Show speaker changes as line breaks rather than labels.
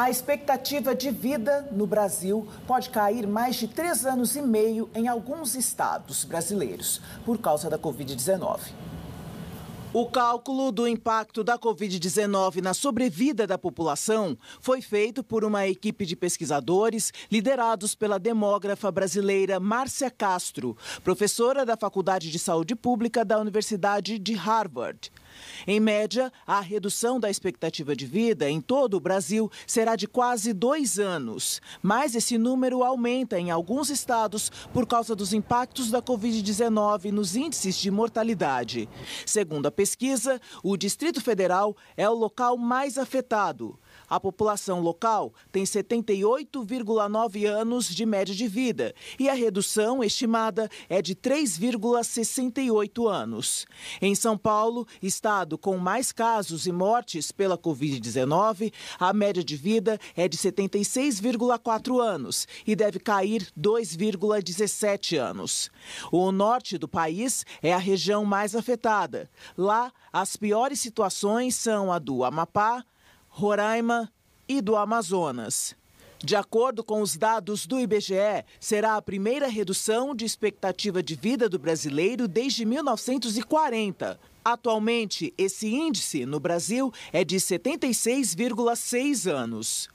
A expectativa de vida no Brasil pode cair mais de três anos e meio em alguns estados brasileiros por causa da Covid-19. O cálculo do impacto da Covid-19 na sobrevida da população foi feito por uma equipe de pesquisadores liderados pela demógrafa brasileira Márcia Castro, professora da Faculdade de Saúde Pública da Universidade de Harvard. Em média, a redução da expectativa de vida em todo o Brasil será de quase dois anos. Mas esse número aumenta em alguns estados por causa dos impactos da Covid-19 nos índices de mortalidade. Segundo a pesquisa, o Distrito Federal é o local mais afetado. A população local tem 78,9 anos de média de vida e a redução estimada é de 3,68 anos. Em São Paulo, estado com mais casos e mortes pela Covid-19, a média de vida é de 76,4 anos e deve cair 2,17 anos. O norte do país é a região mais afetada. Lá, as piores situações são a do Amapá, Roraima e do Amazonas. De acordo com os dados do IBGE, será a primeira redução de expectativa de vida do brasileiro desde 1940. Atualmente, esse índice no Brasil é de 76,6 anos.